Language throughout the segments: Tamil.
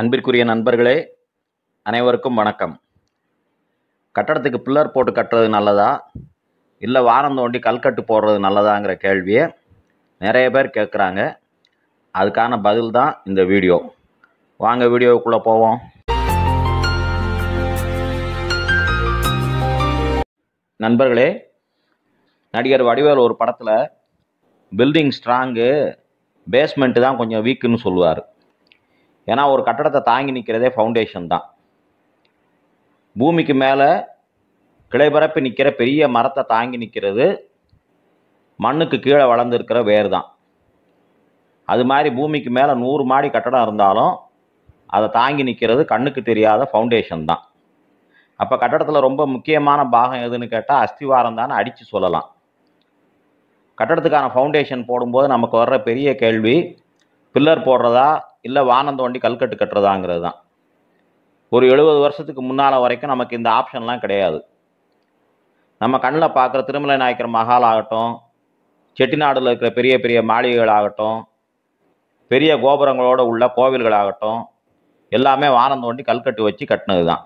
அன்பிற்குரிய நண்பர்களே அனைவருக்கும் வணக்கம் கட்டடத்துக்கு பில்லர் போட்டு கட்டுறது நல்லதா இல்லை வாரம் தோண்டி கல்கட்டு போடுறது நல்லதாங்கிற கேள்வியை நிறைய பேர் கேட்குறாங்க அதுக்கான பதில் தான் இந்த வீடியோ வாங்க வீடியோவுக்குள்ளே போவோம் நண்பர்களே நடிகர் வடிவேல் ஒரு படத்தில் பில்டிங் ஸ்ட்ராங்கு பேஸ்மெண்ட்டு தான் கொஞ்சம் வீக்குன்னு சொல்லுவார் ஏன்னா ஒரு கட்டடத்தை தாங்கி நிற்கிறதே ஃபவுண்டேஷன் தான் பூமிக்கு மேலே கிளைபரப்பி நிற்கிற பெரிய மரத்தை தாங்கி நிற்கிறது மண்ணுக்கு கீழே வளர்ந்துருக்கிற வேர் தான் அது மாதிரி பூமிக்கு மேலே நூறு மாடி கட்டடம் இருந்தாலும் அதை தாங்கி நிற்கிறது கண்ணுக்கு தெரியாத ஃபவுண்டேஷன் தான் அப்போ கட்டடத்தில் ரொம்ப முக்கியமான பாகம் எதுன்னு கேட்டால் அஸ்திவாரம் தான் அடித்து சொல்லலாம் கட்டடத்துக்கான ஃபவுண்டேஷன் போடும்போது நமக்கு வர்ற பெரிய கேள்வி பில்லர் போடுறதா இல்லை வானம் தோண்டி கல்கட்டு கட்டுறதாங்கிறது தான் ஒரு எழுபது வருஷத்துக்கு முன்னால் வரைக்கும் நமக்கு இந்த ஆப்ஷன்லாம் கிடையாது நம்ம கண்ணில் பார்க்குற திருமலை நாயக்கர் மகால் ஆகட்டும் செட்டிநாடில் இருக்கிற பெரிய பெரிய மாளிகைகள் ஆகட்டும் பெரிய கோபுரங்களோடு உள்ள கோவில்களாகட்டும் எல்லாமே வானம் தோண்டி கல்கட்டு வச்சு கட்டினது தான்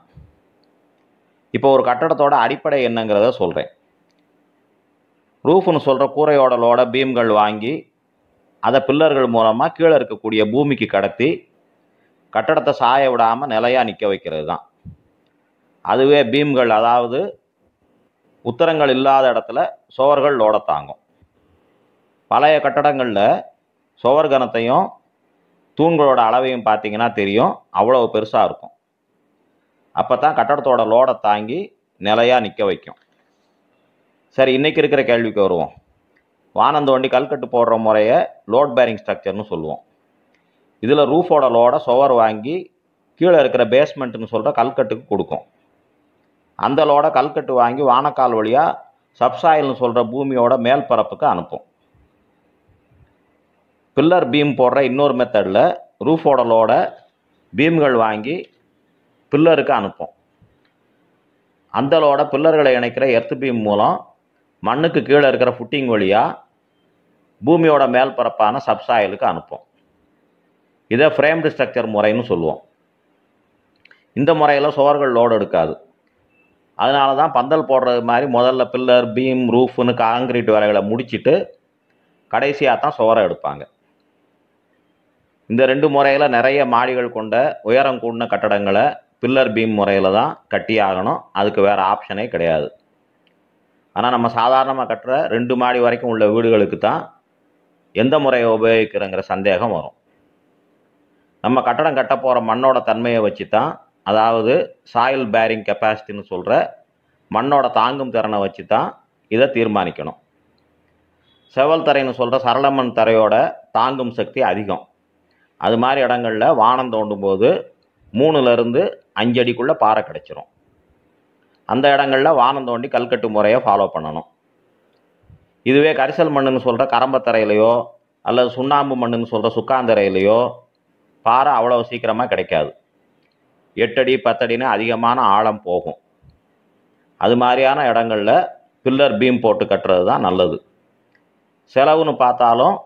இப்போ ஒரு கட்டடத்தோட அடிப்படை என்னங்கிறத சொல்கிறேன் ரூஃப்னு சொல்கிற கூரையோடலோட பீம்கள் வாங்கி அதை பில்லர்கள் மூலமாக கீழே இருக்கக்கூடிய பூமிக்கு கடத்தி கட்டடத்தை சாய விடாமல் நிலையாக நிற்க வைக்கிறது தான் அதுவே பீம்கள் அதாவது உத்தரங்கள் இல்லாத இடத்துல சுவர்கள் லோட தாங்கும் பழைய கட்டடங்களில் சுவர் கனத்தையும் தூண்களோட அளவையும் பார்த்தீங்கன்னா தெரியும் அவ்வளோ பெருசாக இருக்கும் அப்போ தான் கட்டடத்தோட லோடை தாங்கி நிலையாக நிற்க வைக்கும் சரி இன்றைக்கி இருக்கிற கேள்விக்கு வருவோம் வானந்தோண்டி கல்கட்டு போடுற முறையை லோட் பேரிங் ஸ்ட்ரக்சர்னு சொல்லுவோம் இதில் ரூஃபோட லோடை சுவர் வாங்கி கீழே இருக்கிற பேஸ்மெண்ட்டுன்னு சொல்கிற கல்கட்டுக்கு கொடுக்கும் அந்த லோடை கல்கட்டு வாங்கி வானக்கால் வழியாக சப்சாயில்னு சொல்கிற பூமியோட மேல் பரப்புக்கு அனுப்பும் பில்லர் பீம் போடுற இன்னொரு மெத்தடில் ரூஃபோட லோடை பீம்கள் வாங்கி பில்லருக்கு அனுப்பும் அந்த லோடை பில்லர்களை இணைக்கிற எர்த் பீம் மூலம் மண்ணுக்கு கீழே இருக்கிற ஃபுட்டிங் வழியாக பூமியோட மேல் பரப்பான சப்சாயிலுக்கு அனுப்பும் இதை ஃப்ரேம்டு ஸ்ட்ரக்சர் முறைன்னு சொல்லுவோம் இந்த முறையில் சுவர்கள் லோடு எடுக்காது அதனால தான் பந்தல் போடுறது மாதிரி முதல்ல பில்லர் பீம் ரூஃப்னு காங்கிரீட் வேலைகளை முடிச்சுட்டு கடைசியாக தான் சுவரை எடுப்பாங்க இந்த ரெண்டு முறையில் நிறைய மாடிகள் கொண்ட உயரம் கூடின கட்டடங்களை பில்லர் பீம் முறையில் தான் கட்டி ஆகணும் அதுக்கு வேறு ஆப்ஷனே கிடையாது ஆனால் நம்ம சாதாரணமாக கட்டுற ரெண்டு மாடி வரைக்கும் உள்ள வீடுகளுக்கு தான் எந்த முறையை உபயோகிக்கிறோங்கிற சந்தேகம் வரும் நம்ம கட்டடம் கட்ட போகிற மண்ணோட தன்மையை வச்சு தான் அதாவது சாயில் பேரிங் கெப்பாசிட்டின்னு சொல்கிற மண்ணோட தாங்கும் திறனை வச்சு தான் இதை தீர்மானிக்கணும் செவல் தரைன்னு சொல்கிற சரளமண் தரையோட தாங்கும் சக்தி அதிகம் அது மாதிரி இடங்களில் வானம் தோண்டும் போது மூணுலேருந்து அஞ்சடிக்குள்ளே பாறை கிடச்சிரும் அந்த இடங்களில் வானம் தோண்டி கல்கட்டு முறையை ஃபாலோ பண்ணணும் இதுவே கரிசல் மண்ணுன்னு சொல்கிற கரம்பத்தரையிலையோ அல்லது சுண்ணாம்பு மண்ணுன்னு சொல்கிற சுக்காந்தரையிலையோ பாறை அவ்வளோ சீக்கிரமாக கிடைக்காது எட்டடி பத்தடின்னு அதிகமான ஆழம் போகும் அது மாதிரியான இடங்களில் பில்லர் பீம் போட்டு கட்டுறது தான் நல்லது செலவுன்னு பார்த்தாலும்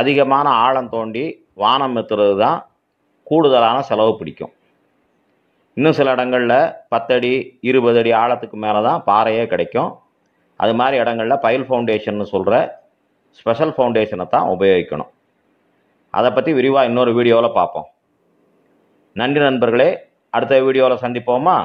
அதிகமான ஆழம் தோண்டி வானம் எத்துறது தான் கூடுதலான செலவு பிடிக்கும் இன்னும் சில இடங்களில் பத்தடி இருபது அடி ஆழத்துக்கு மேலே தான் பாறையே கிடைக்கும் அது மாதிரி இடங்களில் பயில் ஃபவுண்டேஷன் சொல்கிற ஸ்பெஷல் ஃபவுண்டேஷனை தான் உபயோகிக்கணும் அதை பற்றி விரிவாக இன்னொரு வீடியோவில் பார்ப்போம் நன்றி நண்பர்களே அடுத்த வீடியோவில் சந்திப்போமா